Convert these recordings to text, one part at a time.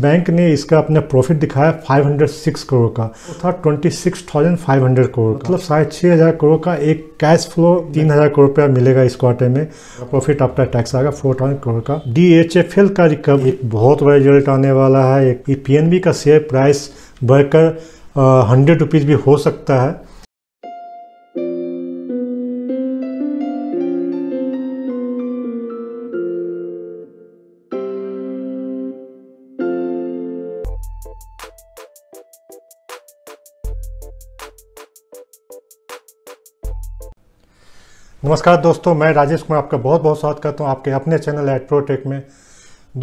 bank ने इसका अपना प्रॉफिट दिखाया 506 करोड़ का वो था 26,500 करोड़ का मतलब साढ़े छः हज़ार करोड़ का एक कैश फ्लो तीन हज़ार करोड़ रुपया मिलेगा इस क्वार्टर में प्रॉफिट आफ्टर टैक्स आएगा फोर थाउजेंड करोड़ का डी एच एफ एल का रिकवरी एक बहुत बड़ा रिजल्ट आने वाला है एक पी एन बी का शेयर प्राइस बढ़कर हंड्रेड रुपीज़ भी हो सकता है नमस्कार दोस्तों मैं राजेश कुमार आपका बहुत बहुत स्वागत करता हूँ आपके अपने चैनल एट प्रोटेक में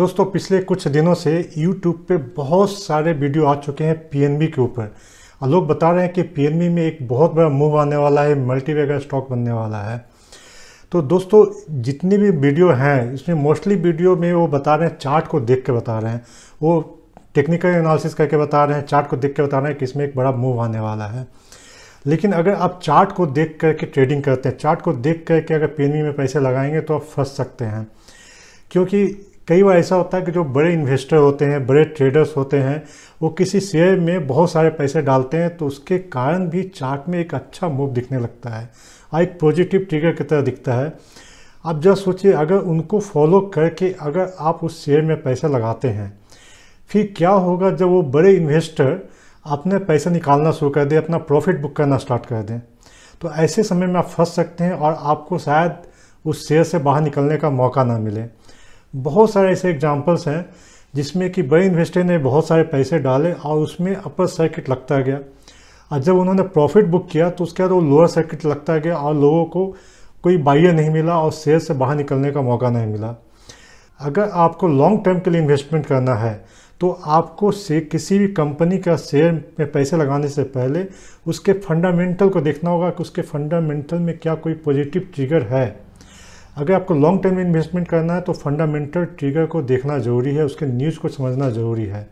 दोस्तों पिछले कुछ दिनों से यूट्यूब पे बहुत सारे वीडियो आ चुके हैं पीएनबी के ऊपर और लोग बता रहे हैं कि पीएनबी में एक बहुत बड़ा मूव आने वाला है मल्टीवेगा स्टॉक बनने वाला है तो दोस्तों जितने भी वीडियो हैं इसमें मोस्टली वीडियो में वो बता रहे हैं चार्ट को देख के बता रहे हैं वो टेक्निकल एनालिसिस करके बता रहे हैं चार्ट को देख के बता रहे हैं कि इसमें एक बड़ा मूव आने वाला है लेकिन अगर आप चार्ट को देख करके ट्रेडिंग करते हैं चार्ट को देख करके अगर पेनवी में पैसे लगाएंगे तो आप फंस सकते हैं क्योंकि कई बार ऐसा होता है कि जो बड़े इन्वेस्टर होते हैं बड़े ट्रेडर्स होते हैं वो किसी शेयर में बहुत सारे पैसे डालते हैं तो उसके कारण भी चार्ट में एक अच्छा मूव दिखने लगता है और एक पॉजिटिव ट्रिगर की तरह दिखता है आप जब सोचिए अगर उनको फॉलो करके अगर आप उस शेयर में पैसा लगाते हैं फिर क्या होगा जब वो बड़े इन्वेस्टर आपने पैसा निकालना शुरू कर दिया अपना प्रॉफिट बुक करना स्टार्ट कर दें तो ऐसे समय में आप फंस सकते हैं और आपको शायद उस शेयर से बाहर निकलने का मौका ना मिले बहुत सारे ऐसे एग्जाम्पल्स हैं जिसमें कि बड़े इन्वेस्टर ने बहुत सारे पैसे डाले और उसमें अपर सर्किट लगता गया और जब उन्होंने प्रॉफिट बुक किया तो उसके बाद वो लोअर सर्किट लगता गया और लोगों को कोई बाइयर नहीं मिला और शेयर से बाहर निकलने का मौका नहीं मिला अगर आपको लॉन्ग टर्म के लिए इन्वेस्टमेंट करना है तो आपको से किसी भी कंपनी का शेयर में पैसे लगाने से पहले उसके फंडामेंटल को देखना होगा कि उसके फंडामेंटल में क्या कोई पॉजिटिव ट्रिगर है अगर आपको लॉन्ग टर्म इन्वेस्टमेंट करना है तो फंडामेंटल ट्रिगर को देखना ज़रूरी है उसके न्यूज़ को समझना ज़रूरी है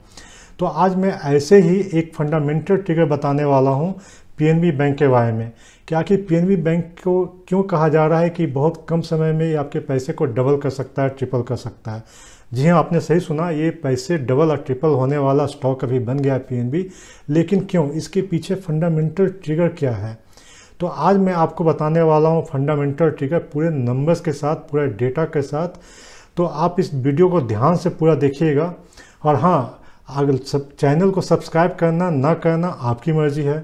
तो आज मैं ऐसे ही एक फंडामेंटल ट्रिगर बताने वाला हूँ पीएनबी बैंक के बारे में क्या कि पीएनबी बैंक को क्यों कहा जा रहा है कि बहुत कम समय में ये आपके पैसे को डबल कर सकता है ट्रिपल कर सकता है जी हाँ आपने सही सुना ये पैसे डबल और ट्रिपल होने वाला स्टॉक अभी बन गया पीएनबी लेकिन क्यों इसके पीछे फंडामेंटल ट्रिगर क्या है तो आज मैं आपको बताने वाला हूँ फंडामेंटल ट्रिगर पूरे नंबर्स के साथ पूरे डेटा के साथ तो आप इस वीडियो को ध्यान से पूरा देखिएगा और हाँ अगर सब चैनल को सब्सक्राइब करना ना करना आपकी मर्जी है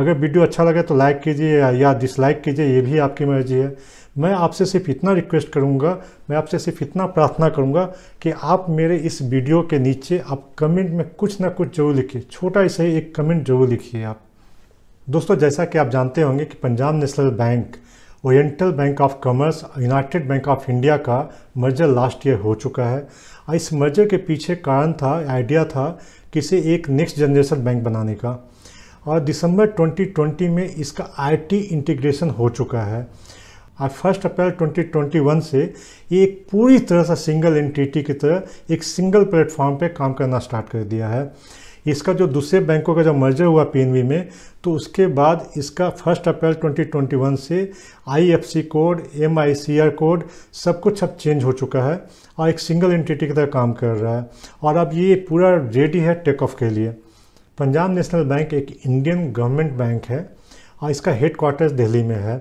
अगर वीडियो अच्छा लगे तो लाइक कीजिए या डिसलाइक कीजिए ये भी आपकी मर्जी है मैं आपसे सिर्फ इतना रिक्वेस्ट करूँगा मैं आपसे सिर्फ इतना प्रार्थना करूँगा कि आप मेरे इस वीडियो के नीचे आप कमेंट में कुछ ना कुछ जरूर लिखिए छोटा ही सही एक कमेंट जरूर लिखिए आप दोस्तों जैसा कि आप जानते होंगे कि Punjab national bank oriental bank of commerce united bank of India का मर्जर लास्ट ईयर हो चुका है और इस मर्जर के पीछे कारण था आइडिया था कि इसे एक नेक्स्ट जनरेशन बैंक बनाने का और दिसंबर 2020 में इसका आईटी इंटीग्रेशन हो चुका है और फर्स्ट अप्रैल 2021 से ये एक पूरी तरह से सिंगल एंटिटी की तरह एक सिंगल प्लेटफॉर्म पे काम करना स्टार्ट कर दिया है इसका जो दूसरे बैंकों का जो मर्जर हुआ पीएनबी में तो उसके बाद इसका फर्स्ट अप्रैल 2021 से आईएफसी कोड एम कोड सब कुछ अब चेंज हो चुका है और एक सिंगल एंटिटी की तरह काम कर रहा है और अब ये पूरा रेडी है टेक ऑफ के लिए पंजाब नेशनल बैंक एक इंडियन गवर्नमेंट बैंक है और इसका हेड क्वार्टर्स दिल्ली में है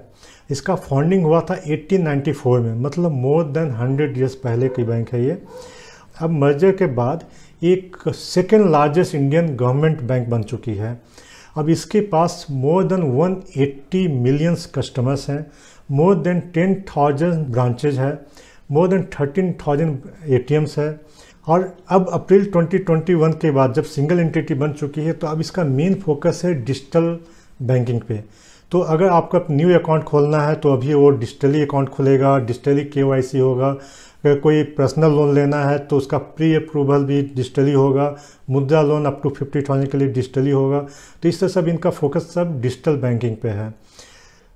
इसका फाउंडिंग हुआ था 1894 में मतलब मोर देन 100 इयर्स पहले की बैंक है ये अब मर्जर के बाद एक second largest Indian government bank बन चुकी है अब इसके पास मोर देन 180 मिलियंस कस्टमर्स हैं मोर देन 10,000 ब्रांचेज है मोर देन 13,000 एटीएम्स है और अब अप्रैल 2021 के बाद जब सिंगल एंटिटी बन चुकी है तो अब इसका मेन फोकस है डिजिटल बैंकिंग पे तो अगर आपका न्यू अकाउंट खोलना है तो अभी वो डिजिटली अकाउंट खुलेगा डिजिटली के होगा अगर कोई पर्सनल लोन लेना है तो उसका प्री अप्रूवल भी डिजिटली होगा Mudra loan up to fifty thousand के लिए डिजिटली होगा तो इस तरह सब इनका फोकस सब डिजिटल बैंकिंग पे है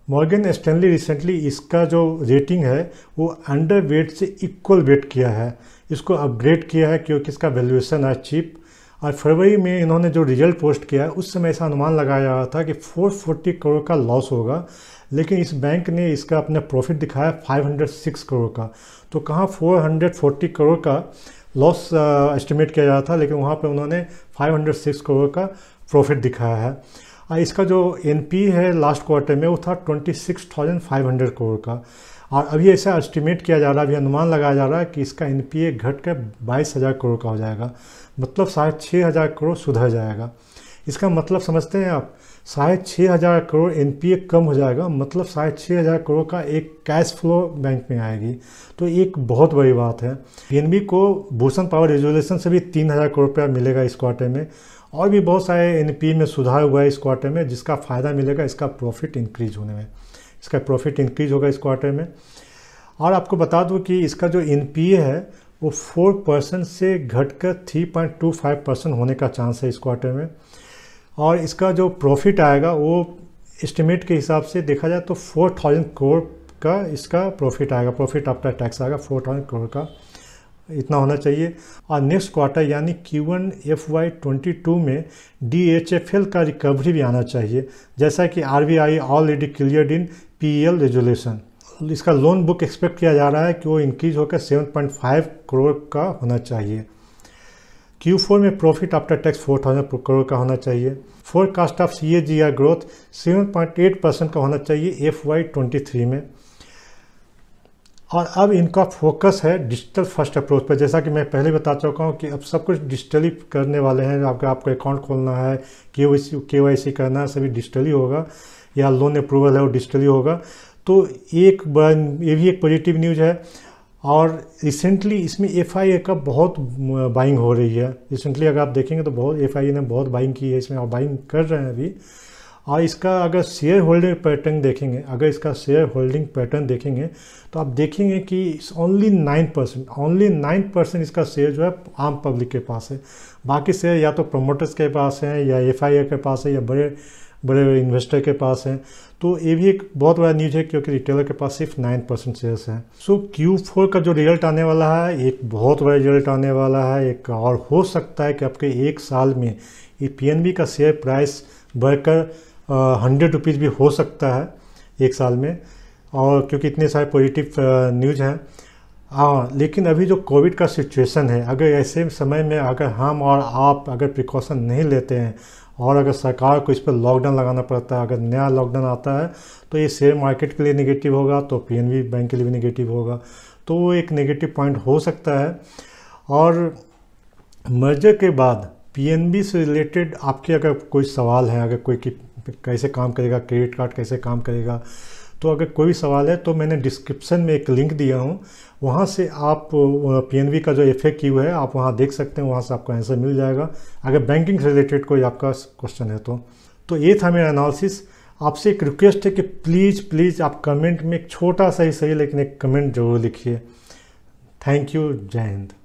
मॉर्गन स्टैनली रिसेंटली इसका जो रेटिंग है वो अंडर वेट से इक्वल वेट किया है इसको अपग्रेड किया है क्योंकि इसका वैल्यूएशन आज चीप और फरवरी में इन्होंने जो रिजल्ट पोस्ट किया उस समय ऐसा अनुमान लगाया रहा था कि 440 करोड़ का लॉस होगा लेकिन इस बैंक ने इसका अपना प्रॉफिट दिखाया 506 करोड़ का तो कहाँ 440 करोड़ का लॉस एस्टिमेट किया जा रहा था लेकिन वहाँ पे उन्होंने 506 करोड़ का प्रॉफिट दिखाया है हाँ, इसका जो एन है लास्ट क्वार्टर में वो था twenty six thousand five hundred crore का और अभी ऐसा एस्टिमेट किया जा रहा है अभी अनुमान लगाया जा रहा है कि इसका एन पी ए घट कर बाईस हज़ार करोड़ का हो जाएगा मतलब साढ़े छः हज़ार करोड़ सुधर जाएगा इसका मतलब समझते हैं आप साढ़े छः हज़ार करोड़ एनपीए कम हो जाएगा मतलब साढ़े छः हज़ार करोड़ का एक कैश फ्लो बैंक में आएगी तो एक बहुत बड़ी बात है पीएनबी को भूषण पावर रेजुलेशन से भी तीन हज़ार करोड़ रुपया मिलेगा इस क्वार्टर में और भी बहुत सारे एन में सुधार हुआ है इस क्वार्टर में जिसका फ़ायदा मिलेगा इसका प्रॉफिट इंक्रीज होने में इसका प्रॉफिट इंक्रीज होगा इस क्वार्टर में और आपको बता दूँ कि इसका जो एन है वो फोर परसेंट से घटकर 3.25 परसेंट होने का चांस है इस क्वार्टर में और इसका जो प्रॉफिट आएगा वो एस्टिमेट के हिसाब से देखा जाए तो फोर थाउजेंड करोड़ का इसका प्रॉफिट आएगा प्रॉफिट आफ्टर टैक्स आएगा फोर थाउजेंड करोड़ का इतना होना चाहिए और नेक्स्ट क्वार्टर यानी Q one F Y twenty two में डी एच एफ एल का रिकवरी भी आना चाहिए जैसा कि R B I already clear in P L resolution इसका लोन बुक एक्सपेक्ट किया जा रहा है कि वो इंक्रीज होकर 7.5 करोड़ का होना चाहिए क्यू फोर में profit after tax four thousand crore का होना चाहिए forecast of C A G R growth seven point eight percent का होना चाहिए एफ वाई ट्वेंटी थ्री में और अब इनका फोकस है डिजिटल फर्स्ट अप्रोच पर जैसा कि मैं पहले बता चुका हूँ कि अब सब कुछ डिजिटली करने वाले हैं आपका आपको अकाउंट खोलना है के वाई सी के वाई सी करना है सभी डिजिटली होगा या लोन अप्रूवल है वो डिजिटली होगा तो एक ये भी एक पॉजिटिव न्यूज़ है और रिसेंटली इसमें एफ आई ए का बहुत बाइंग हो रही है रिसेंटली अगर आप देखेंगे तो बहुत एफ आई ए ने बहुत बाइंग की है इसमें और बाइंग कर रहे हैं अभी और इसका अगर शेयर होल्डिंग पैटर्न देखेंगे अगर इसका शेयर होल्डिंग पैटर्न देखेंगे तो आप देखेंगे कि only nine percent only nine percent इसका शेयर जो है आम पब्लिक के पास है बाकी शेयर या तो प्रमोटर्स के पास है या एफ के पास है या बड़े बड़े बड़े इन्वेस्टर के पास हैं तो ये भी एक बहुत बड़ा न्यूज है क्योंकि रिटेलर के पास सिर्फ नाइन परसेंट शेयर्स हैं सो क्यू फोर का जो रिजल्ट आने वाला है एक बहुत बड़ा रिजल्ट आने वाला है एक और हो सकता है कि आपके एक साल में ये पी का शेयर प्राइस बढ़कर हंड्रेड रुपीज़ भी हो सकता है एक साल में और क्योंकि इतने सारे पॉजिटिव न्यूज हैं हाँ लेकिन अभी जो कोविड का सिचुएशन है अगर ऐसे समय में अगर हम और आप अगर प्रिकॉशन नहीं लेते हैं और अगर सरकार को इस पर लॉकडाउन लगाना पड़ता है अगर नया लॉकडाउन आता है तो ये शेयर मार्केट के लिए निगेटिव होगा तो पी बैंक के लिए भी निगेटिव होगा तो वो एक नेगेटिव पॉइंट हो सकता है और मर्जर के बाद पी से रिलेटेड आपके अगर कोई सवाल है अगर कोई कैसे काम करेगा क्रेडिट कार्ड कैसे काम करेगा तो अगर कोई सवाल है तो मैंने डिस्क्रिप्शन में एक लिंक दिया हूँ वहाँ से आप पीएनबी का जो एफ है आप वहाँ देख सकते हैं वहाँ से आपको आंसर मिल जाएगा अगर बैंकिंग से रिलेटेड कोई आपका क्वेश्चन है तो तो ये था मेरा एनालिसिस आपसे एक रिक्वेस्ट है कि प्लीज़ प्लीज़ आप कमेंट में एक छोटा सा ही सही लेकिन एक कमेंट जरूर लिखिए थैंक यू जय हिंद